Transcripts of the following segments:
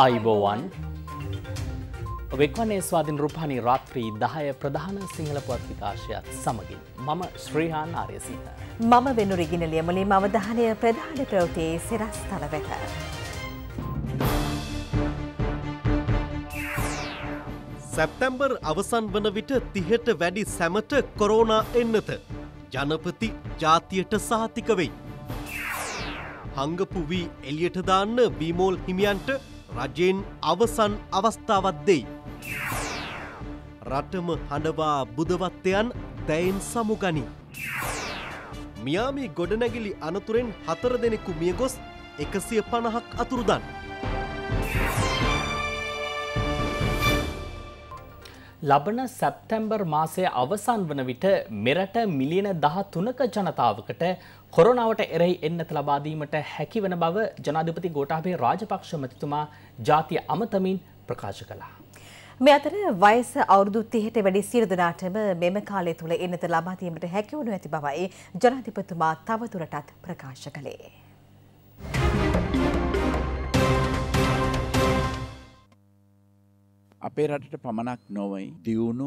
ආයිබෝවන් වෙක්වනේ ස්වාධින් රුපාණි රාත්‍රී දහය ප්‍රධාන සිංහල පුවත් විකාශයත් සමගින් මම ශ්‍රීහාන් ආරයසිත. මම වෙනුරගෙන ලියමලින් අවධානය ප්‍රධාන ප්‍රවතියේ සිරස් තල වෙත. සැප්තැම්බර් අවසන් වන විට තිහට වැඩි සැමට කොරෝනා එන්නත. ජනපති ජාතියට සාතික වෙයි. හංගපු වී එලියට දාන්න බීමෝල් හිමියන්ට රජෙන් අවසන් අවස්ථාවත් දෙයි. රටම හඬවා බුදවත්වයන් දැයින් සමුගනි. මියාමි ගොඩනැගිලි අනතුරෙන් හතර දෙනෙකු මියගොස් එකසිය පණහක් අතුරුදන්. Yeah. ලබන සැප්තැම්බර් මාසය අවසන් වන විට මෙරට මිලියන දහ තුනක ජනතාවකට කොරනාවට එරෙහි එන්නත ලබාදීමට හැකි වන බව ජනාධිපති ගෝටාබේ රාජපක්ෂ මතිතුමා ජාතිය අමතමින් ප්‍රකාශ කළා. මේ අතර වයස අවුරුදු 30ට වැඩි සියලු දෙනාටම මෙම කාලය තුල එන්නත ලබාදීමට හැකි වනු ඇති බවයි ජනාධිපතිතුමා තවදුරටත් ප්‍රකාශ කළේ. අපේ රටට පමණක් නොවයි දියුණු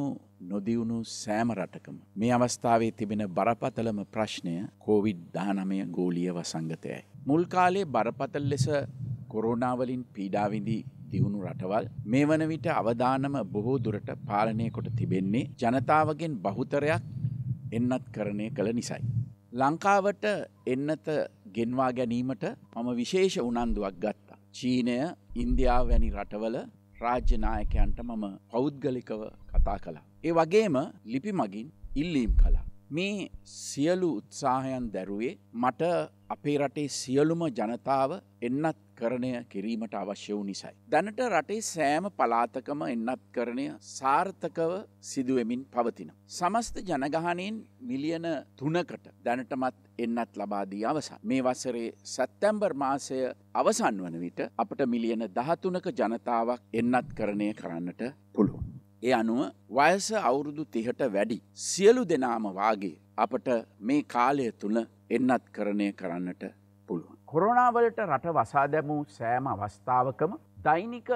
නොදියුණු සෑම රටකම. මේ අවස්ථාවේ තිබෙන බරපතලම ප්‍රශ්නය කෝවිඩ් දානමය ගෝලිය වසංගතයයි. මුල් කාලේ බරපතල් ලෙස කොරෝනාවලින් පීඩාවිඳී දියුණු රටවල් මේ වන විට අවධානම බොහෝ දුරට පාලනය කොට තිබෙන්නේ ජනතාවගෙන් බහුතරයක් එන්නත් කරණය කළ නිසයි. ලංකාවට එන්නත ගෙන්වා ගැනීමට මම විශේෂ උනන්දුවක් ගත්තා. චීනය ඉන්දියාව වැනි රටවල රාජ්‍ය නායකයන්ට මම පෞද්ගලිකව කතා කළා. ඒ වගේම ලිපි මගින් ඉල්ලීම් කළා. මේ සියලු උත්සාහයන් දැරුවේ මට අපේ රටේ සියලුම ජනතාව එන්නත් එන්නත්කරණය කිරීමට අවශ්‍ය වූ නිසයි. දැනට රටේ සෑම පලාතකම එන්නත්කරණය සාර්ථකව සිදුවමින් පවතින. සමස්ත ජනගහනයෙන් මිලියන තුනකට දැනටමත් එන්නත් ලබාදී අවසන්. මේ වසරේ සැත්තැම්බර් මාසය අවසන් වන විට අපට මිලියන දහතුනක ජනතාවක් එන්නත් කරණය කරන්නට පුළුවන්. ඒ අනුව වයස අවුරුදු තිහට වැඩි. සියලු දෙනාම වාගේ අපට මේ කාලය තුළ එන්නත් කරණය කරන්නට කොරෝනාවලට රට වසා දැමූ සෑම අවස්ථාවකම දෛනික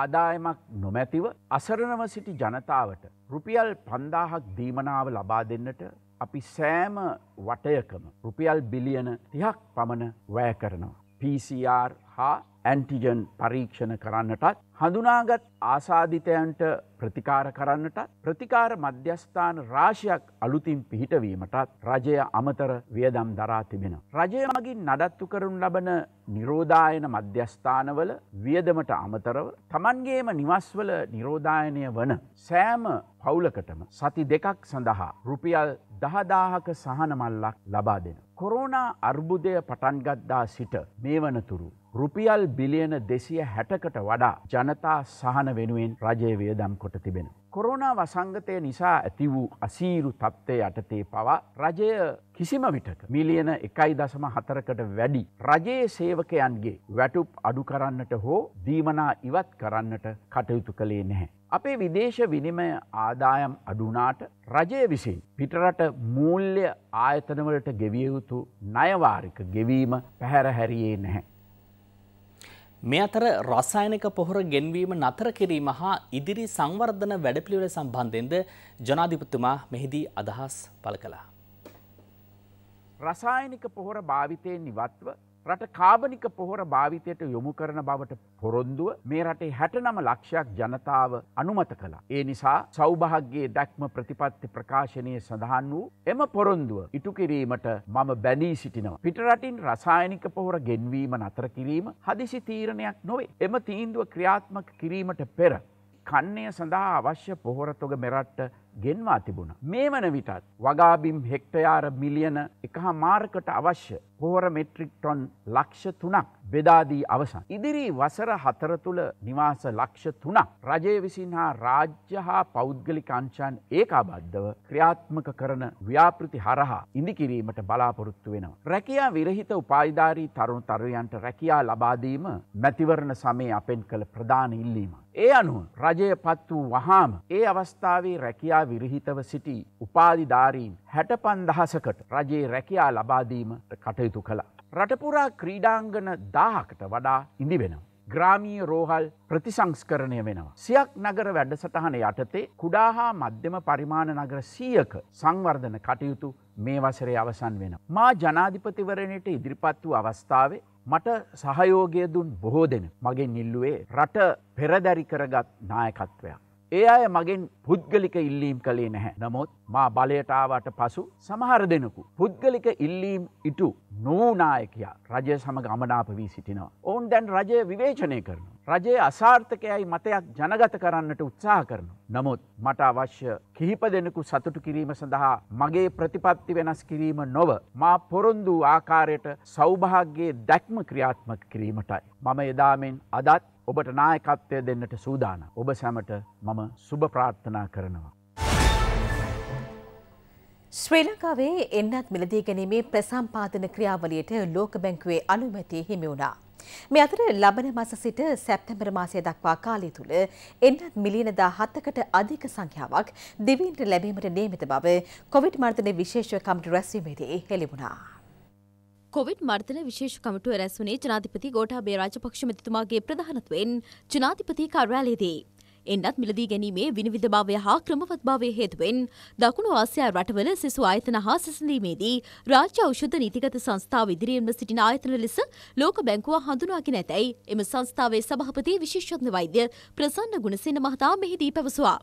ආදායමක් නොමැතිව අසරණව සිටි ජනතාවට රුපියල් පන්දාහක් දීමනාව ලබා දෙන්නට අපි සෑම වටයකම රුපියල් බිලියන තිහක් පමණ වැය කරනවා. PCR හා ඇන්ටිජන් පරීක්ෂණ කරන්නටත් හඳුනාගත් ආසාධිතයන්ට ප්‍රතිකාර කරන්නටත් ප්‍රතිකාර මධ්‍යස්ථාන රාශයක් අලුතින් පිහිටවීමටත් රජය අමතර වියදම් දරා තිබෙන. රජය මගින් නඩත්තු කරනු ලබන නිරෝධායන මධ්‍යස්ථානවල වියදමට අමතරව තමන්ගේම නිවස්වල නිරෝධායනය වන සෑම පවුලකටම සති දෙකක් සඳහා රුපියල් දහදාහක සහනමල්ලක් ලබා දෙන. කොරෝනා අර්බුදය පටන්ගත්දා සිට මේ වනතුරු රුපියල් බිලියන දෙසිය හැටකට වඩා ජනතා සහන වෙනුවෙන් රජය වියදම් කොට තිබෙන. කොරෝනා වසංගතය නිසා ඇති වූ අසීරු තත්ත්වය යටතේ පවා රජය කිසිම විටක මිලියන එකයි දසම හතරකට වැඩි රජයේ සේවකයන්ගේ වැටුප් අඩු කරන්නට හෝ දීමනා ඉවත් කරන්නට කටයුතු කළේ නැහැ. අපේ විදේශ විනිමය ආදායම් අඩුනාට රජය විසින් පිටරට මූල්‍ය ආයතනවලට ගෙවිය යුතු නයවාරික ගෙවීම පැහැරහැරියේ නැහැ. මේ අතර රසායනික පොහොර ගෙන්වීම නතර කිරීම හා ඉදිරි සංවර්ධන වැඩපිළිවෙල සම්බන්ධයෙන්ද ජනාධිපතිතුමා මෙහිදී අදහස් පළ කළා. රසායනික පොහොර භාවිතයෙන් ඉවත්ව රට කාබනික පොහොර භාවිතයට යොමු කරන බවට පොරොන්දුව මේ රටේ හැට නම ලක්ෂයක් ජනතාව අනුමත කළා. ඒ නිසා සෞභාග්‍යයේ දැක්ම ප්‍රතිපත්ති ප්‍රකාශනයේ සඳහන් වූ එම පොරොන්දුව ඉටු කිරීමට මම බැනී සිටිනවා. පිටරටින් රසායනික පොහොර ගෙන්වීම නතර කිරීම හදිසි තීරණයක් නොවේ. එම තීන්දුව ක්‍රියාත්මක කිරීමට පෙර කන්නේ සඳහා අවශ්‍ය පොහොර තොග මෙරට්ට ගෙන්වා තිබුණා. මේ වන විටත් වගාබිම් හෙක්ටයාර මිලියන එක හා මාර්කට අවශ්‍ය කෝර මෙට්‍රික් ටොන් ලක්ෂ තුනක් බෙදාදී අවසන්. ඉදිරි වසර හතර තුළ නිවාස ලක්ෂ තුනක් රජය විසින් හා රාජ්‍ය හා පෞද්ගලික අංශාන් ඒකාබද්ධව ක්‍රියාත්මක කරන ව්‍යාපෘති හරහා ඉදිකිරීමට බලාපොරොත්තු වෙනවා. රැකයා විරහිත උපායිධාරී තරුණ තරුයන්ට රැකයා ලබාදීම මැතිවරණ සමේ අපෙන් කළ ප්‍රධාන ඉල්ලීම. ඒ අනුව රජය පත් වූ වහාම ඒ අවස්ථාවේ රැකයා විරහිතව සිටි උපාධිධාරීන් හැට පන්දහසකට රජයේ රැකයා ලබාදීමට කට කටයුතු කළ. රටපුරා ක්‍රීඩාංගන දාහකට වඩා ඉදි වෙනවා. ග්‍රාමීය රෝහල් ප්‍රතිසංස්කරණය වෙනවා. සියක් නගර වැඩසටහන යටතේ කුඩා හා මධ්‍යම පරිමාණ නගර සියක සංවර්ධන කටයුතු මේ වසරේ අවසන් වෙන. මා ජනාධිපතිවරණයට ඉදිරිපත් වූ අවස්ථාවේ මට සහයෝගය දුන් බොහෝ දෙන මගේ නිල්ලුවේ රට පෙරදැරි කරගත් නායකත්වයක්. ඒ අය මගෙන් පුද්ගලික ඉල්ලීම් කළේ නැහැ. නමුත් මා බලයටාවට පසු සමහර දෙනකු. පුද්ගලික ඉල්ලීම් ඉටු නෝනායකයා රජය සමග අමනාප වී සිටිනවා. ඔවුන් දැන් රජය විවේචනය කරන. රජයේ අසාර්ථකයයි මතයක් ජනගත කරන්නට උත්සාහ කරන. නමුත් මට අවශ්‍ය කිහිප දෙනෙකු සතුටු කිරීම සඳහා මගේ ප්‍රතිපත්ති වෙනස් කිරීම නොව. මා පොරොන්දු ආකාරයට සෞභාග්‍යයේ දැක්ම ක්‍රියාත්මක කිරීමටයි. මම එදාමෙන් අදත් ඔබට නායකත්වය දෙන්නට සූදාන ඔබ සැමට මම සුභ ප්‍රාර්ථනා කරනවා. ශ්‍රී ලංකාවේ එන්නත් මිලදී ගැනීමේ ප්‍රසම්පාදන ක්‍රියාවලියට ලෝක බැංකුවේ අනුමැතිය හිමි වුණා. මේ අතර ලබන මස සිට සැප්තැම්බර මාසය දක්වා කාලය තුළ එන්නත් මිලියන දා හත්තකට අධික සංඛ්‍යාවක් දිවීන්ට ලැබීමට නියමිත බව කොවිඩ් මර්ධන විශේෂ කමිටු රැස්වීමේදී හෙළිවුණා. කොවිඩ් මර්ධන විශේෂ කමිටුව රැස් වුණේ ජනාධිපති ගෝඨාභය රාජපක්ෂ මැතිතුමාගේ ප්‍රධානත්වයෙන් ජනාධිපති කාර්යාලයේදී. එන්නත් මිලදී ගැනීමේ විනිවිධභාවය හා ක්‍රමවත්භාවය හේතුවෙන් දකුණු ආසියා රටවල සිසු ආයතන හා සැසඳීමේදී රාජ්‍ය ඖෂධ නීතිගත සංස්ථාව ඉදිරියෙන්ම සිටින ආයතන ලෙස ලෝක බැංකුව හඳුනාගෙන ඇතැයි එම සංස්ථාවේ සභාපති විශේෂඥ වෛද්‍ය ප්‍රසන්න ගුණසේන මහතා මෙහිදී පැවසුවා.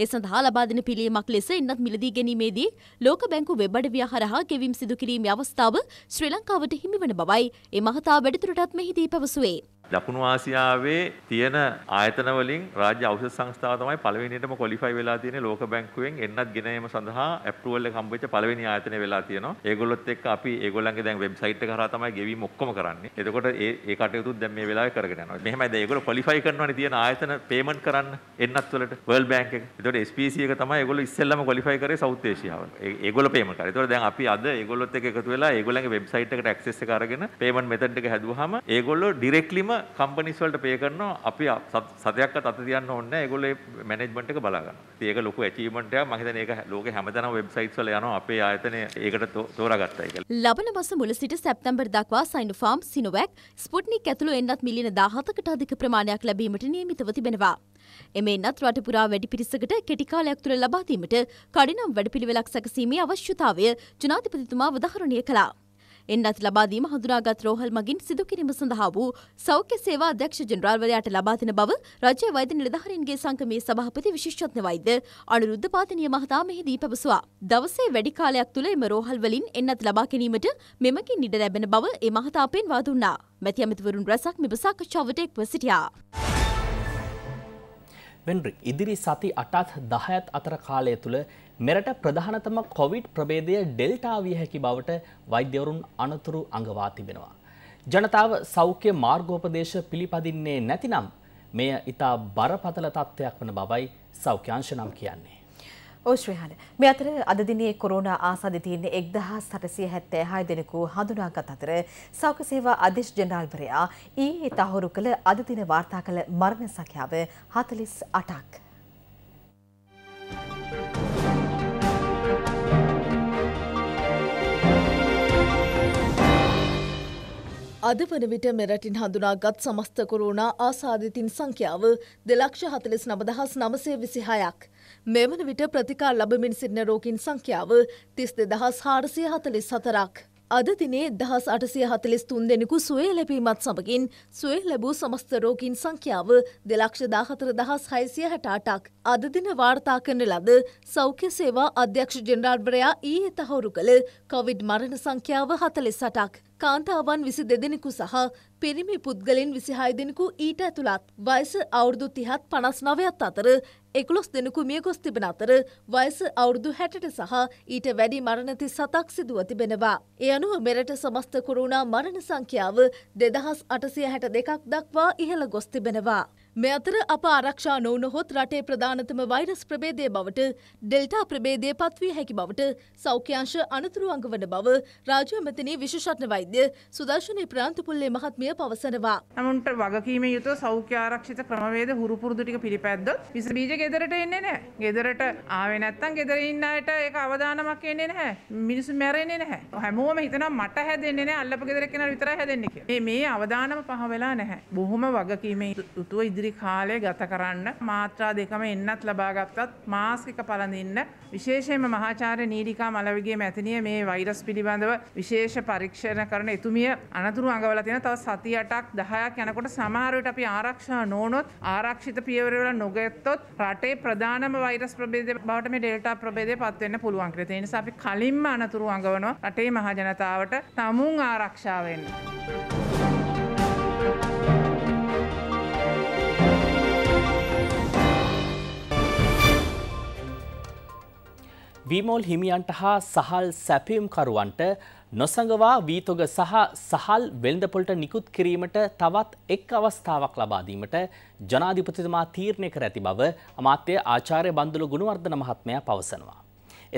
ඒ සඳහා ලබාදෙන පිළියමක් ලෙස එන්නත් මිලදී ගැනීමේදී ලෝක බැංකු වෙබ් අඩවිය හරහා ගෙවීම් සිදු කිරීමේ අවස්ථාව ශ්‍රී ලංකාවට හිමිවන බවයි ඒ මහතා වැඩිදුරටත් මෙහිදී පැවසුවේ. දකුණු ආසියාවේ තියෙන ආයතන වලින් රාජ්‍ය ඖෂධ සංස්ථාව තමයි පළවෙනියටම ක්වොලිෆයි වෙලා තියෙන්නේ ලෝක බැංකුවෙන් එන්නත් ගෙන යාම සඳහා ඇප්‍රූවල් එක හම්බෙච්ච පළවෙනි ආයතනය වෙලා තියෙනවා. ඒගොල්ලොත් එක්ක අපි ඒගොල්ලන්ගේ දැන් වෙබ්සයිට් එක හරහා තමයි ගෙවීම ඔක්කොම කරන්නේ. එතකොට ඒ ඒ කටයුතුත් දැන් මේ වෙලාවේ කරගෙන යනවා. මෙහෙමයි දැන් ඒගොල්ලෝ ක්වොලිෆයි කරනවානේ තියෙන ආයතන පේමන්ට් කරන්න එන්නත් වලට World Bank එක. එතකොට SPC එක තමයි ඒගොල්ලෝ ඉස්සෙල්ලම ක්වොලිෆයි කරේ සවුත් ඒෂියාව. ඒගොල්ලෝ පේමන්ට් කරා. එතකොට දැන් අපි අද ඒගොල්ලොත් එක්ක එකතු වෙලා ඒගොල්ලන්ගේ වෙබ්සයිට් එකට ඇක්සස් එක අරගෙන පේමන්ට් මෙතඩ් එක හැදුවාම ඒගොල්ලෝ ඩිරෙක්ට්ලිම කම්පනිස් වලට පේ කරනවා අපි සතයක්වත් අත තියන්න ඕනේ නැහැ. ඒගොල්ලෝ මැනේජ්මන්ට් එක බලා ගන්නවා. ඉතින් ඒක ලොකු අචීව්මන්ට් එකක්. මම හිතන්නේ ඒක ලෝකේ හැමතැනම වෙබ්සයිට්ස් වල යනවා. අපේ ආයතනය ඒකට තෝරාගත්තා ඒක. ලබන මස මුල සිට සැප්තැම්බර් දක්වා සයිනෝෆාම්, සිනොවැක්, ස්පුට්නික් ඇතුළු එන්නත් මිලියන 17කට අධික ප්‍රමාණයක් ලැබීමට නියමිතව තිබෙනවා. එමෙන්නත් රටපුරා වැඩි පිරිසකට කෙටිකාලයක් තුළ ලබාදීමට කඩිනම් වැඩපිළිවෙලක් සැකසීමේ අවශ්‍යතාවය ජනාධිපතිතුමා වදහරණය කළා. එන්නත් ලබාදීම හඳුනාගත් රෝහල් මගින් සිදු කිරීම සඳහා වූ සෞඛ්‍ය සේවා අධ්‍යක්ෂ ජනරාල්වරයාට ලබා දෙන බව රජයේ වෛද්‍ය නිලධාරීන්ගේ සංගමේ සභාපති විශේෂඥ වෛද්‍ය අනුරුද්ධ පාතනීය මහතා මෙහිදී පැවසුවා. දවසේ වැඩි කාලයක් තුළ එම රෝහල් වලින් එන්නත් ලබා ගැනීමට මෙමකින් ඉඩ ලැබෙන බව ඒ මහතා පෙන්වා දුන්නා. මැති ඇමතිවරුන් රැසක් මෙම සාකච්ඡාවට එක්ව සිටියා. වෙන්රි ඉදිරි සති අටත් දහයත් අතර කාලය තුළ මෙරට ප්‍රධානතම කොවිඩ් ප්‍රබේදය ඩෙල්ටා විය හැකි බවට වෛද්‍යවරුන් අනතුරු අඟවා තිබෙනවා. ජනතාව සෞඛ්‍ය මාර්ගෝපදේශ පිළිපදින්නේ නැතිනම් මෙය ඉතා බරපතල තත්ත්වයක් වන බවයි සෞඛ්‍යංශ නම් කියන්නේ. ඕශ්‍රයහන මේ අතර අද දිනේ කොරෝනා ආසාදි තියෙන 1876 දෙනෙකු හඳුනාගත් අතර සෞඛ්‍ය සේවා අධිශ ජනරාල්වරයා ඊයේ තහවුරු කළ අද දින වාර්තා කළ මරණ සංඛ්‍යාව 48ක්. අද වන විට මෙරටින් හඳුනාගත් සමස්ත කොරෝනා ආසාදිතින් සංඛ්‍යාව දෙලක්ෂ හතලිස් නවදහස් නවසේ විසිහයක්. මෙවන විට ප්‍රතිකාර ලබමින් සිටින රෝගීන් සංඛ්‍යාව තිස් දෙදහස් හාරසිය හතලිස් හතරක්. අද දිනේ දහස් අටසිය හතලිස් තුන් දෙනෙකු සුවේ ලැබීමත් සමගින් සුවේ ලැබූ සමස්ත රෝගීන් සංඛ්‍යාව දෙලක්ෂ දාහතර දහස් හයිසිය හැටාටක්. අද දින වාර්තා කරන ලද සෞඛ්‍ය සේවා අධ්‍යක්ෂ ජෙනරාල්වරයා ඊයේ තහවුරු කළ කොවිඩ් මරණ සංඛ්‍යාව හතලිස් අටක්. කාන්තාවන් විසි දෙදෙනෙකු සහ පිරිමි පුද්ගලින් විසිහාය දෙනෙකු ඊට ඇතුළත් වයස අවුරුදු තිහත් පනස් නවයත් අතර එකුළොස් දෙනෙකු මිය ගොස් තිබෙන අතර වයස අවුරුදු හැටට සහ ඊට වැඩි මරණති සතක් සිදුව තිබෙනවා. එ අනුව මෙරට සමස්ත කොරුණා මරණ සංඛ්‍යාව දෙදහස් අටසිය හැට දෙකක් දක්වා ඉහළ ගොස් තිබෙනවා. මේ අතර අප ආරක්ෂා නොවනොහොත් රටේ ප්‍රධානතම වෛරස් ප්‍රබේදය බවට ඩෙල්ටා ප්‍රබේදය පත්වී හැකි බවට සෞඛ්‍යංශ අනතුරු අඟවන බව රාජ්‍ය ඇමතිනි විශේෂඥ වෛද්‍ය සුදර්ශනී ප්‍රාන්තපුල්ලේ මහත්මිය පවසනවා. නමුන්ට වගකීම යුතුව සෞඛ්‍ය ආරක්ෂිත ක්‍රමවේද හුරු පුරුදු ටික පිළිපැද්දොත් විස බීජ ගෙදරට එන්නේ නැහැ. ගෙදරට ආවේ නැත්තම් ගෙදර ඉන්න අයට ඒක අවදානමක් එන්නේ නැහැ. මිනිස්සු මැරෙන්නේ නැහැ. හැමෝම හිතනවා මට හැදෙන්නේ නැහැ අල්ලපු ගෙදර කෙනා විතරයි හැදෙන්නේ කියලා. මේ මේ අවදානම පහ වෙලා නැහැ. බොහොම වගකීමේ යුතුව ඉදිරි පැවිදි කාලය ගත කරන්න මාත්‍රා දෙකම එන්නත් ලබාගත්තත් මාස්කික පලඳින්න විශේෂයෙන්ම මහාචාර්ය නීරිකා මලවිගේ මැතිනිය මේ වෛරස් පිළිබඳව විශේෂ පරීක්ෂණ කරන එතුමිය අනතුරු අඟවල තියෙන තව සති 8ක් 10ක් යනකොට සමහර විට අපි ආරක්ෂා නොවුනොත් ආරක්ෂිත පියවරවල නොගත්තොත් රටේ ප්‍රධානම වෛරස් ප්‍රභේදය බවට මේ ඩෙල්ටා ප්‍රභේදය පත්වෙන්න පුළුවන් කියලා. ඒ නිසා අපි කලින්ම අනතුරු අඟවනවා රටේ මහජනතාවට තමුන් ආරක්ෂාවෙන්. වීමෝල් හිමියන්ට හා සහල් සැපියම්කරුවන්ට නොසඟවා වීතොග සහ සහල් වෙළඳපොලට නිකුත් කිරීමට තවත් එක් අවස්ථාවක් ලබාදීමට ජනාධිපතිතුමා තීරණය කර ඇති බව අමාත්‍ය ආචාර්ය බන්දුලු ගුණවර්ධන මහත්මයා පවසනවා.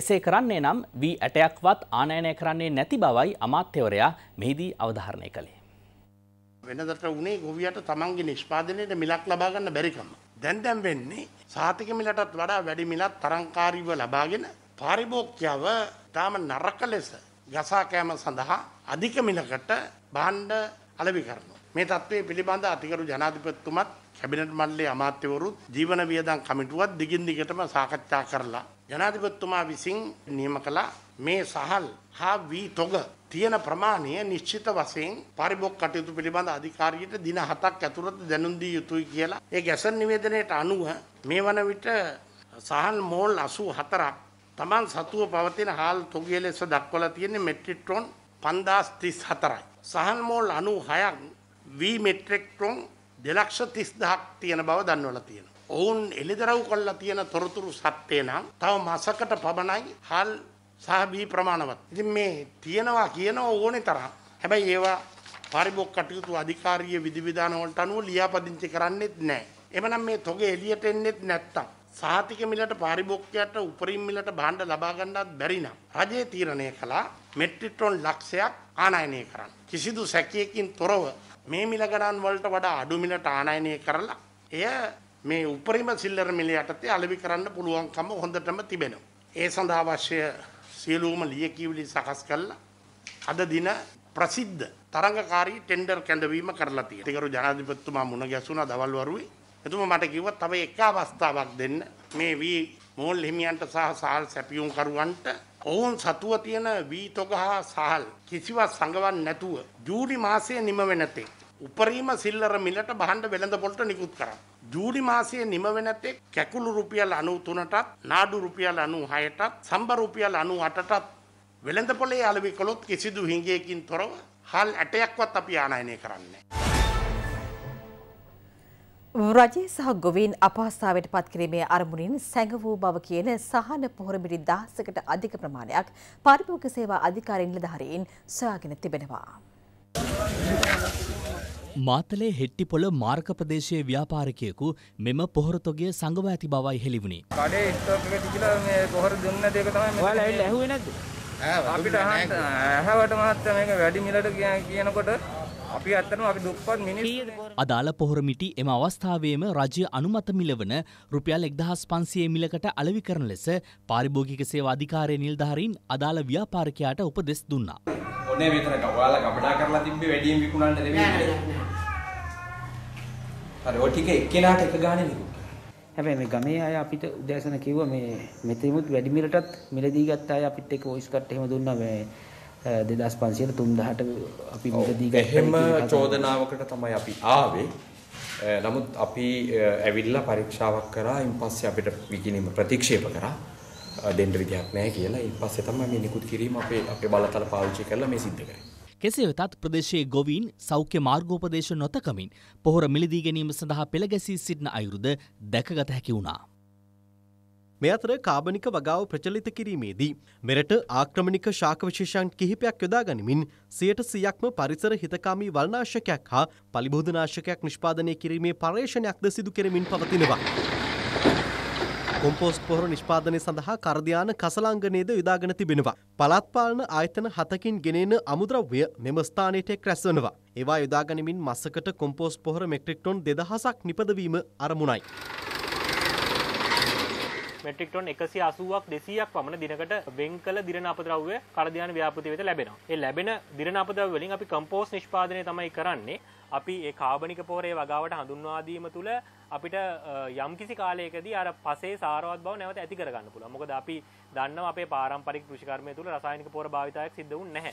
එසේ කරන්නේ නම් වී ඇටයක්වත් ආනයනය කරන්නේ නැති බවයි අමාත්‍යවරයා මෙහිදී අවධාරණය කළේ. වෙනදට උනේ ගොවියට තමන්ගේ නිෂ්පාදනයට මිලක් ලබා ගන්න බැරිකම. දැන් දැන් වෙන්නේ සාතික මිලටත් වඩා වැඩි මිලක් තරංකාරීව ලබාගෙන පාරිභෝක්්‍යාව තාම නරක ලෙස ගසා කෑම සඳහා අධික මිලකට බාණ්ඩ අලවි කරනවා. මේ තත්ත්වය පිළිබඳ අතිකරු ජනාධිපත්තුමත් කැබිනට මණ්ඩලේ අමාත්‍යවරුත් ජීවන වියදම් කමිටුවත් දිගින් දිගටම සාකච්ඡා කරලා ජනාධිපතිතුමා විසින් නියම කළ මේ සහල් හා වී තොග තියෙන ප්‍රමාණය නිශ්චිත වශයෙන් පරිභෝග කටයුතු පිළිබඳ අධිකාරියට දින 7ක් ඇතුළත දැනුම් දිය යුතුයි කියලා ඒ ගැසන් නිවේදනයට අනුව මේ වන විට සහල් මෝල් 84ක් තමන් සතුව පවතින හාල් තොගිය ලෙස දක්වලා තියෙන්නේ මෙට්‍රිට්‍රොන් 5034යි. සහන් මෝල් 96ක් V මෙට්‍රිට්‍රොන් 230000ක් තියෙන බව දන්වලා තියෙනවා. ඔවුන් එළිදරව් කළා තියෙන තොරතුරු සත්‍ය නම් තව මාසකට පමණයි හාල් සහ B ප්‍රමාණවත්. ඉතින් මේ තියනවා කියනවා ඕනේ තරම්. හැබැයි ඒවා පරිභෝග කටයුතු අධිකාරිය විධිවිධාන වලට අනුව ලියාපදිංචි කරන්නේත් නැහැ. එමනම් මේ තොගේ එළියට එන්නේත් නැත්තම් සාතික මිලට පාරිභෝගිකයට උපරිම මිලට භාණ්ඩ ලබා ගන්නත් බැරි නම් රජය තීරණය කළා මෙට්‍රික් ටොන් ලක්ෂයක් ආනයනය කරන්න. කිසිදු සැකියකින් තොරව මේ මිල ගණන් වලට වඩා අඩු මිලට ආනයනය කරලා එය මේ උපරිම සිල්ලර මිල යටතේ අලෙවි කරන්න පුළුවන්කම හොඳටම තිබෙනවා. ඒ සඳහා අවශ්‍ය සියලුම ලියකියවිලි සකස් කළා. අද දින ප්‍රසිද්ධ තරඟකාරී ටෙන්ඩර් කැඳවීම කරලා තියෙනවා. ඒකරු ජනාධිපතිතුමා මුණ ගැසුණා දවල් වරුවේ එතුමා මට කිව්වා තව එක අවස්ථාවක් දෙන්න මේ වී මෝල් හිමියන්ට සහ සාල් සැපියුම් කරුවන්ට ඔවුන් සතුව තියෙන වී තොග හා සහල් කිසිවක් සඟවන්නේ නැතුව ජූලි මාසයේ නිම වෙනතෙක් උපරිම සිල්ලර මිලට බහඬ වෙළඳ පොළට නිකුත් කරා. ජූලි මාසයේ නිම වෙනතෙක් කැකුළු රුපියල් 93ටත් නාඩු රුපියල් 96ටත් සම්බ රුපියල් 98ටත් වෙළඳ පොළේ අලෙවි කළොත් කිසිදු හිඟයකින් තොරව හල් 80ක්වත් අපි ආනයනය කරන්නේ නැහැ. රජය සහ ගොවීන් අපහස්ථාවට පත්කිරීමේ අරමුණින් සැඟ වූ බව කියන සහන පොහොරමිටි දහසකට අධික ප්‍රමාණයක් පාරිභෝගික සේවා අධිකාරී නිලධාරීන් සොයාගෙන තිබෙනවා. මාතලේ හෙට්ටිපොළ මාර්ග ප්‍රදේශයේ ව්‍යාපාරිකයෙකු මෙම පොහොර තොගය සංගව ඇති බවයි හෙළි වුණේ. කඩේ ස්ටොක් එකට තිබිලා මේ පොහොර දුන්න දෙක තමයි ඔයාලා ඇවිල්ලා ඇහුවේ නැද්ද? අපිට අහන්න ඇහවට මහත්තයා මේක වැඩි මිලට කියනකොට අපි ඇත්තනම අපි දුප්පත් මිනිස්සු. අදාළ පොහොර මිටි එම අවස්ථාවේම රජය අනුමත මිලවන රුපියල් 1500 මිලකට අලෙවි කරන ලෙස පාරිභෝගික සේවා අධිකාරිය නිලධාරීන් අදාළ ව්‍යාපාරිකයාට උපදෙස් දුන්නා. ඔනේ විතරක ඔයාලා ගබඩා කරලා තිබ්බේ වැඩියෙන් විකුණන්න දෙන්නේ. හරි ඔය ටික එක්කෙනාට එක ගානේ නිකුත්. හැබැයි මේ ගමේ අය අපිට උදෑසන කිව්ව මේ මෙතෙමුත් වැඩි මිලටත් මිලදී ගත්ත අය අපිට එක වොයිස් කට් එහෙම දුන්නා මේ දෙදස් පන්සියට තුම් දහට අපි මොකදී එහෙම චෝදනාවකට තමයි අපි ආවේ නමුත් අපි ඇවිල්ලා පරීක්ෂාවක් කරා ඉන් පස්සේ අපිට විකිනීම ප්‍රතික්ෂේප කරා දෙන්න විදිහක් නැහැ කියලා ඉන් පස්සේ තමයි මේ නිකුත් කිරීම අපේ අපේ බලතල පාවිච්චි කරලා මේ සිද්ධ කරේ කෙසේ වෙතත් ප්‍රදේශයේ ගොවීන් සෞඛ්‍ය මාර්ගෝපදේශ නොතකමින් පොහොර මිලදී ගැනීම සඳහා පෙළ ගැසී සිටින අයුරුද දැකගත හැකි වුණා මේ අතර කාබනික වගාව ප්‍රචලිත කිරීමේදී මෙරට ආක්‍රමණික ශාක විශේෂයන් කිහිපයක් යොදා ගනිමින් 100%ක්ම පරිසර හිතකාමී වල්නාශකයක් හා පලිබෝධනාශකයක් නිෂ්පාදනය කිරීමේ පර්යේෂණයක්ද සිදු කරමින් පවතිනවා. කොම්පෝස්ට් පොහොර නිෂ්පාදනය සඳහා කරදයාන කසලාංගනයේද යොදාගෙන තිබෙනවා. පළත්පාලන ආයතන හතකින් ගෙනෙන අමුද්‍රව්‍ය මෙම ස්ථානයට එක් රැස්වනවා. ඒවා යොදාගනිමින් මසකට කොම්පෝස්ට් පොහොර මෙට්‍රික් ටොන් 2000ක් නිපදවීම අරමුණයි. මෙට්‍රික් ටොන් 180ක් 200ක් පමණ දිනකට වෙන් කළ දිරනාපද්‍රව්‍ය කර්ධාන ව්‍යාපෘති වෙත ලැබෙනවා. ඒ ලැබෙන දිරනාපද්‍රව්‍ය වලින් අපි කම්පෝස්ට් නිෂ්පාදනය තමයි කරන්නේ. අපි ඒ කාබනික පෝරේ වගාවට හඳුන්වා දීම තුළ අපිට යම්කිසි කාලයකදී අර පසේ සාරවත් බව නැවත ඇති කරගන්න පුළුවන්. මොකද අපි දන්නවා අපේ පාරම්පරික කෘෂිකර්මය තුළ රසායනික පෝර භාවිතයක් සිද්ධ වුණ නැහැ.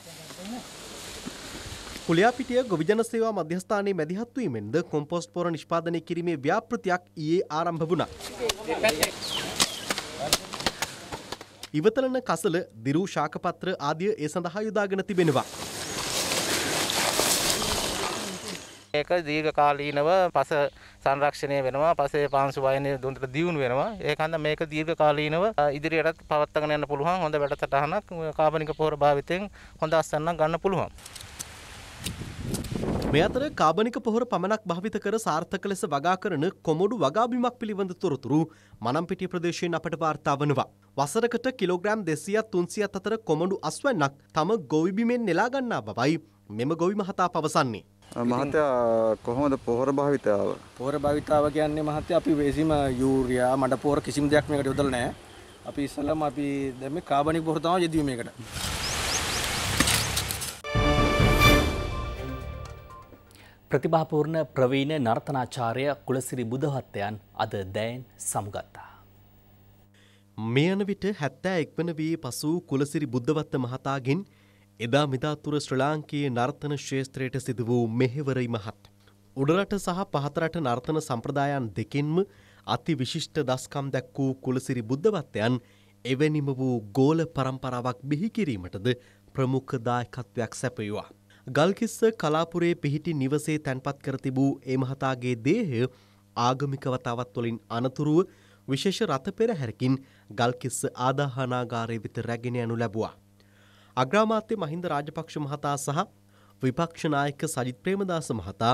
කුලයාපිටිය ගොවිජන සේවා මධ්‍යස්ථානයේ මැදිහත්වීමෙන්ද කොම්පෝස්ට් පොර නිෂ්පාදනය කිරීමේ ව්‍යාපෘතියක් ඊයේ ආරම්භ වුණා. ඉවතලන කසල, දිරු ශාකපත්‍ර ආදිය ඒ සඳහා යොදාගෙන තිබෙනවා. ඒක දීර්ඝකාලීනව පස සංරක්ෂණය වෙනවා පසේ පාංශු වයනේ දුන්නට දියුණු වෙනවා ඒක හන්ද මේක දීර්ඝකාලීනව ඉදිරියටත් පවත්වාගෙන යන්න පුළුවන් හොඳ වැඩසටහනක් කාබනික පොහොර භාවිතයෙන් හොඳ අස්සන්නක් ගන්න පුළුවන් මේ අතර කාබනික පොහොර පමණක් භාවිත කර සාර්ථක ලෙස වගා කරන කොමොඩු වගාබිමක් පිළිබඳ තොරතුරු මනම්පිටිය ප්‍රදේශයෙන් අපට වාර්තා වනවා. වසරකට කිලෝග්‍රෑම් 200ත් 300ත් අතර කොමොඩු අස්වැන්නක් තම ගොවිබිමෙන් නෙලා ගන්නා බවයි මෙම ගොවි මහතා පවසන්නේ. මහත්තයා කොහොමද පොහොර භාවිතාව? පොහොර භාවිතාව කියන්නේ මහත්තයා අපි වෙසිම යූරියා මඩ පොහොර කිසිම දෙයක් මේකට යොදලා නැහැ. අපි ඉස්සෙල්ලාම අපි දැන් මේ කාබනික පොහොර තමයි යෙදුවේ මේකට. ප්‍රතිභාපූර්ණ ප්‍රවීණ නර්තනාචාරය කුලසිරි බුදහත්තයන් අද දැන් සමුගත්තා. මේ යන විට හැත්තෑ එක්වන වී පසු කුලසිරි බුද්ධවත්ත මහතාගෙන් එදා මිතාතුර ශ්‍රී ලාංකීය නර්තන ශේත්‍රයට සිදු වූ මෙහෙවරයි මහත්. උඩරට සහ පහතරට නර්තන සම්ප්‍රදායන් දෙකෙන්ම අති විශිෂ්ට දස්කම් දැක් වූ කුලසිරි බුද්ධවත්තයන් එවැනිම වූ ගෝල පරම්පරාවක් බිහිකිරීමටද ප්‍රමුඛ දායකත්වයක් සැපයුවා. ගල්කිස්ස කලාපුරේ පිහිටි නිවසේ තැන්පත් කර තිබූ ඒ මහතාගේ දේහය ආගමික වතාවත් වලින් අනතුරුව විශේෂ රථ පෙරහැරකින් ගල්කිස්ස ආදාහනාගාරය වෙත රැගෙන යනු ලැබුවා. අග්‍රාමාත්‍ය මහින්ද රාජපක්ෂ මහතා සහ විපක්ෂ නායක සජිත් ප්‍රේමදාස මහතා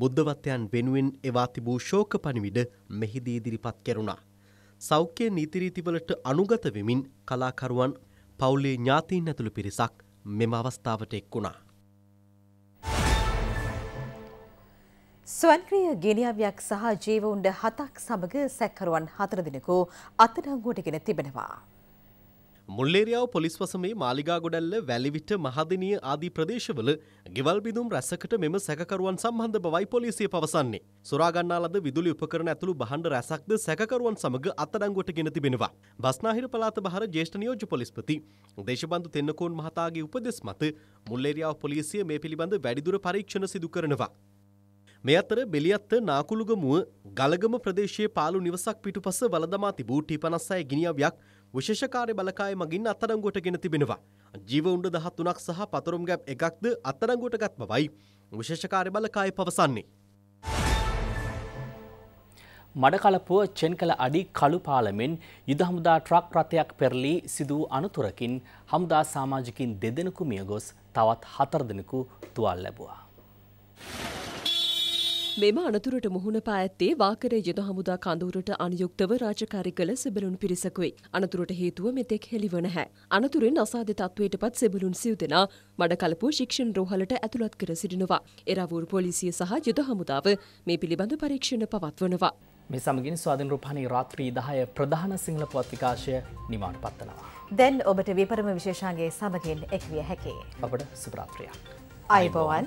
බුද්ධවත්යන් වෙනුවෙන් එවා තිබූ ශෝක පණිවිඩ මෙහිදී ඉදිරිපත් කෙරුණා. සෞඛ්‍ය නීතිරීතිවලට අනුගත වෙමින් කලාකරුවන් පවුලේ ඥාතීන් ඇතුළු පිරිසක් මෙම අවස්ථාවට එක් වුණා. ස්වන්ක්‍රීය ගෙනියවයක් සහ ජීවඋන්ඩ හතක් සමඟ සැක්කරුවන් හතර දෙනෙකු අතඩංගුවටගෙන තිබෙනවා. මුල්ලේරියාව පොලිස් වසමේ මාලිගා ගොඩල්ල වැලිවිට මහදිනිය ආදී ප්‍රදේශවල ගෙවල් බිඳුම් රැසකට මෙම සැකකරුවන් සම්බන්ධ බවයි පොලිසිය පවසන්නේ. සොරාගන්නා ලද විදුලි උපකරණ ඇතුළු බහණ්ඩ රැසක්ද සැකකරුවන් සමග අත්අඩංගුවට ගෙන තිබෙනවා. බස්නාහිර පළාත බහර ජ්‍යෙෂ්ඨ නියෝජ්‍ය පොලිස්පති දේශබන්දු තෙන්නකෝන් මහතාගේ උපදෙස් මත මුල්ලේරියාව පොලිසිය මේ පිළිබඳ වැඩිදුර පරීක්ෂණ සිදු කරනවා. මේ අතර බෙලියත්ත නාකුළුගමුව ගලගම ප්‍රදේශයේ පාලු නිවසක් පිටුපස වලදමා තිබූ ටීපනස්සය ගිනියවයක් විශේෂකාරය බලකාය මගින් අත්තරංගුවට ගෙන තිබෙනවා. ජීව උණ්ඩ දහ තුනක් සහ පතරුම් ගැබ් එකක්ද අත්තරංගුවට ගත් බවයි විශේෂකාරය බලකාය පවසන්නේ. මඩකලපුව චෙන් කළ අඩි කළු පාලමෙන් යුද හමුදා ට්‍රක් රථයක් පෙරලී සිදූ අනතුරකින් හමුදා සාමාජිකින් දෙදෙනෙකු මියගොස් තවත් හතර දෙනෙකු තුවල් ලැබුවා. මෙම අනතුරට මුහුණ පා ඇත්තේ වාකරේ යුද හමුදා කඳවුරට අනුයුක්තව රාජකාරි කළ සෙබලුන් පිරිසකුයි. අනතුරට හේතුව මෙතෙක් හෙළිව නැහැ. අනතුරෙන් අසාධ්‍ය තත්ත්වයටපත් සෙබලුන් සිව් දෙනා මඩකලපුව ශික්ෂණ රෝහලට ඇතුළත් කර සිටිනවා. එරවුරු පොලිසිය සහ යුද හමුදාව මේ පිළිබඳ පරීක්ෂණ පවත්වනවා. මේ සමගින් ස්වාධීන රූපහානි රාත්‍රී 10 ප්‍රධාන සිංහල පුවත් විකාශය නිමාවට පත්වනවා. දැන් ඔබට විපරම විශේෂාංගයේ සමගින් එක්විය හැකේ. අපට සුබ රාත්‍රියක්. අයබෝවන්.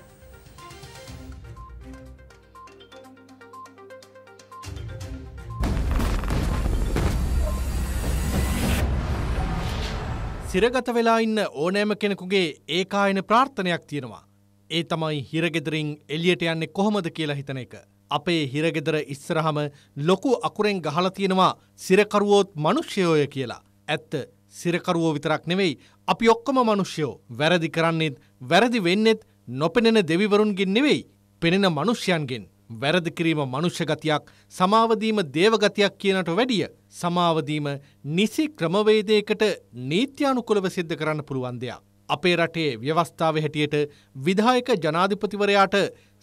සිරගත වෙලා ඉන්න ඕනෑම කෙනෙකුගේ ඒකායන ප්‍රාර්ථනයක් තියෙනවා. ඒ තමයි හිරගෙදරින් එලියට යන්නේ කොහොමද කියලා හිතන එක. අපේ හිරගෙදර ඉස්සරහම ලොකු අකුරෙන් ගහලා තියෙනවා සිරකරුවෝත් මිනිස්සයෝය කියලා. ඇත්ත සිරකරුවෝ විතරක් නෙවෙයි අපි ඔක්කොම මිනිස්සයෝ. වැරදි කරන්නේත් වැරදි වෙන්නේත් නොපෙනෙන දෙවිවරුන්ගෙන් නෙවෙයි. පෙනෙන මිනිස්යන්ගෙන්. වැරදිකිරීම මනුෂ්‍යගතියක් සමාවදීම දේවගතියක් කියනට වැඩිය සමාවදීම නිසි ක්‍රමවේදයකට නීත්‍යානුකුලව සිද්ධ කරන්න පුළුවන් දෙයක්. අපේ රටේ ව්‍යවස්ථාව හැටියට විධායක ජනාධිපතිවරයාට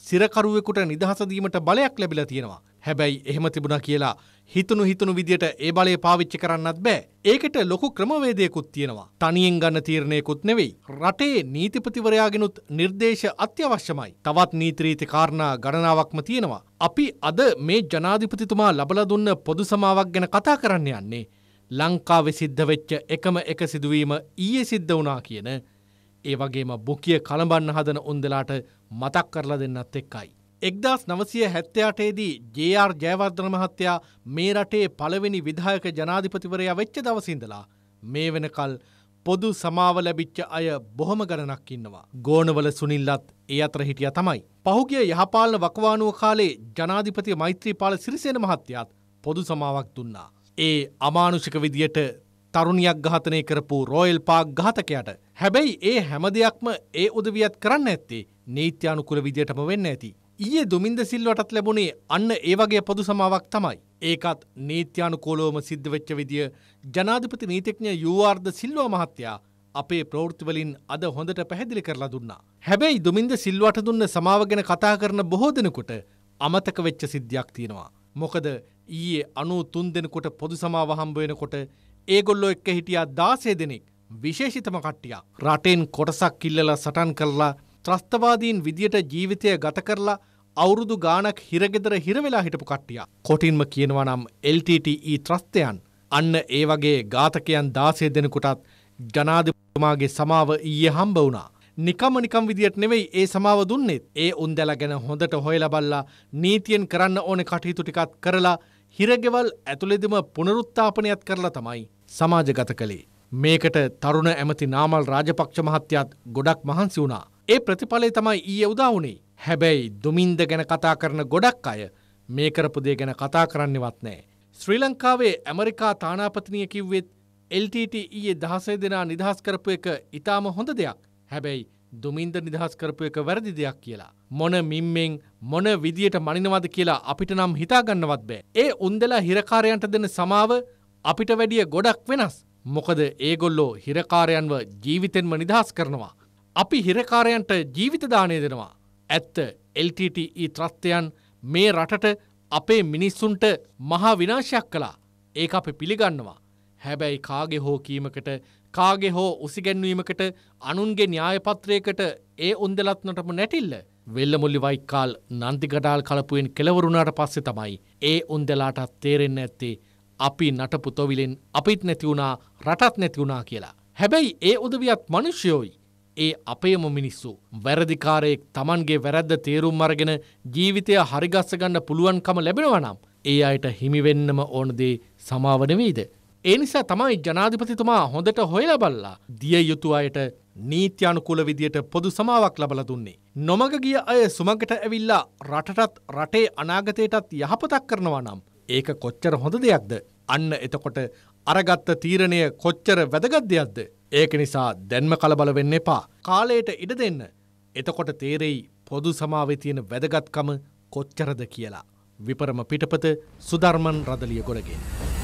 සිරකරුවෙකුට නිදහස දීමට බලයක් ලැබිලා තියෙනවා. හැබැයි එහෙම තිබුණා කියලා හිතුණු හිතුණු විදියට ඒ බලය පාවිච්චි කරන්නත් බෑ. ඒකට ලොකු ක්‍රමවේදයකුත් තියෙනවා. තනියෙන් ගන්න තීරණයකුත් නෙවෙයි. රටේ නීතිපතිවරයාගෙනුත් නිර්දේශ අත්‍යවශ්‍යමයි. තවත් නීති රීති කාරණා ගණනාවක්ම තියෙනවා. අපි අද මේ ජනාධිපතිතුමා ලබලා දුන්න පොදු සමාවක් ගැන කතා කරන්න යන්නේ. ලංකාවේ සිද්ධ වෙච්ච එකම එක සිදුවීම ඊයේ සිද්ධ වුණා කියන ඒ වගේම බොකිය කළඹන්න හදන උන්දලාට මතක් කරලා දෙන්නත් එක්කයි. එක්දස් නවසය හැත්තයාටේදී ජR ජයවර්ධන මහත්තයා මේ රටේ පළවෙනි විධායක ජනාධිපතිවරයා වෙච්ච දවසිඳලා මේ වෙනකල් පොදු සමාව ලැබිච්ච අය බොහොම ගණනක් ඉන්නවා. ගෝනවල සුනිල්ලත් ඒ අතර හිටිය තමයි. පහුගිය යහපාලන වකවානුව කාලේ ජනාධිපති මෛත්‍රීපාල සිරිසෙන මහත්තයාත් පොදු සමාවක් දුන්නා. ඒ අමානුෂික විදියට තරුණියක් ඝාතනය කරපු රොයල් පාක් ඝාතකයට හැබැයි ඒ හැම දෙයක්ම ඒ උදවියත් කරන්න ඇත්තේ නීත්‍යානුකුල විදියටම වෙන්න ඇති. ඊයේ දුමින්ද සිල්වටත් ලැබුණේ අන්න ඒ වගේ පොදු සමාවක් තමයි. ඒකත් නීත්‍යානුකෝලවම සිද්ධ වෙච්ච විදිය ජනාධිපති නීතිඥ යූආර්ද සිල්වා මහත්තයා අපේ ප්‍රවෘත්තිවලින් අද හොඳට පැහැදිලි කරලා දුන්නා. හැබැයි දුමින්ද සිල්වට දුන්න සමාව ගැන කතා කරන බොහෝ දෙනෙකුට අමතක වෙච්ච සිද්ධියක් තියෙනවා. මොකද ඊයේ අනු තුන් දෙනකොට පොදු සමාව හම්බ වෙනකොට ඒගොල්ලෝ එක්ක හිටියා දාසේ දෙනෙක් විශේෂිතම කට්ටියක් රටෙන් කොටසක් කිල්ලලා සටන් කරලා ත්‍රස්තවාදීන් විදියට ජීවිතය ගත කරලා අවුරුදු ගානක් හිරගෙදර හිරවෙලා හිටපු කට්ටිය. කොටින්ම කියනවා නම් LTTE ත්‍රස්තයන් අන්න ඒ වගේ ඝාතකයන් දාසේ දෙනකුටත් ජනාධිපතුමාගේ සමාව ඊයේ හම්බ වුණා. නිකම නිකම් විදියට නෙවෙයි ඒ සමාව දුන්නේත්. ඒ උන්දැලා ගැන හොඳට හොයලා බලලා නීතියෙන් කරන්න ඕනේ කටයුතු ටිකක් කරලා හිරගෙවල් ඇතුළෙදිම පුනරුත්ථාපනයත් කරලා තමයි සමාජගත කළේ. මේකට තරුණ ඇමති නාමල් රාජපක්ෂ මහත්තයත් ගොඩක් මහන්සි වුණා. ඒ ප්‍රතිඵලය තමයි ඊය උදාවුණේ. හැබැයි දුමින්ද ගැන කතා කරන ගොඩක් අය මේ කරපුදේ ගැන කතා කරන්නෙවත් නෑ. ශ්‍රී ලංකාවේ ඇමරිකා තානාපතිනය කිව්වෙත් LTT ඊයේ දහසේ දෙනා නිදහස් කරපු එක ඉතාම හොඳ දෙයක්. හැබැයි දුමින්ද නිදහස් කරපු එක වැරදි දෙයක් කියලා. මොන මිම්මෙන් මොන විදියට මනිනවද කියලා අපිට නම් හිතාගන්නවත් බෑ. ඒ උන්දලා හිරකාරයන්ට දෙන සමාව අපිට වැඩිය ගොඩක් වෙනස්. මොකද ඒගොල්ලෝ හිරකාරයන්ව ජීවිතෙන්ම නිදහස් කරනවා. අපි හිරකාරයන්ට ජීවිතදානය දෙනවා. ඇත්ත LTTE ත්‍රස්ථයන් මේ රටට අපේ මිනිස්සුන්ට මහා විනාශයක් කලා ඒක අපි පිළිගන්නවා. හැබැයි කාගෙ හෝ කීමකට කාගෙ හෝ උසිගැන්වීමකට අනුන්ගේ න්‍යායපත්‍රයකට ඒ උන්දලත්නටම නැටිල්ල. වෙල්ල මුල්ලි වයිකාල් නන්තිගඩාල් කලපුුවෙන් කෙලවරුණාට පස්සෙ තමයි ඒ උන්දලාටත් තේරෙන්න ඇත්තේ අපි නටපු තොවිලෙන් අපිත් නැති වුණා රටත් නැති වුණා කියලා. හැබැයි ඒ උදවියත් මනුෂ්‍යයෝයි. ඒ අපේම මිනිස්සු. වැරදිකාරයෙක් තමන්ගේ වැරද්ද තේරුම් අරගෙන ජීවිතය හරිගස්සගන්න පුළුවන්කම ලැබෙනවනම්. ඒ අයට හිමිවෙන්නම ඕනදේ සමාවන වීද. ඒ නිසා තමයි ජනාධිපතිතුමා හොඳට හොයලා බල්ලා දිය යුතු අයට නීත්‍යානුකුල විදියට පොදු සමාවක් ලබල දුන්නේ. නොමග ගිය අය සුමගට ඇවිල්ලා රටටත් රටේ අනාගතයටත් යහපතක් කරනවා නම් ඒක කොච්චර හොඳ දෙයක්ද. අන්න එතකොට අරගත්ත තීරණය කොච්චර වැදගත් දෙයක්ද. ඒක නිසා දැන්ම කලබල වෙන්න එපා. කාලයට ඉඩ දෙන්න. එතකොට තේරෙයි පොදු සමාවෙ තියෙන වැදගත්කම කොච්චරද කියලා. විපරම පිටපත සුධර්මන් රදලිය ගොඩගෙන්.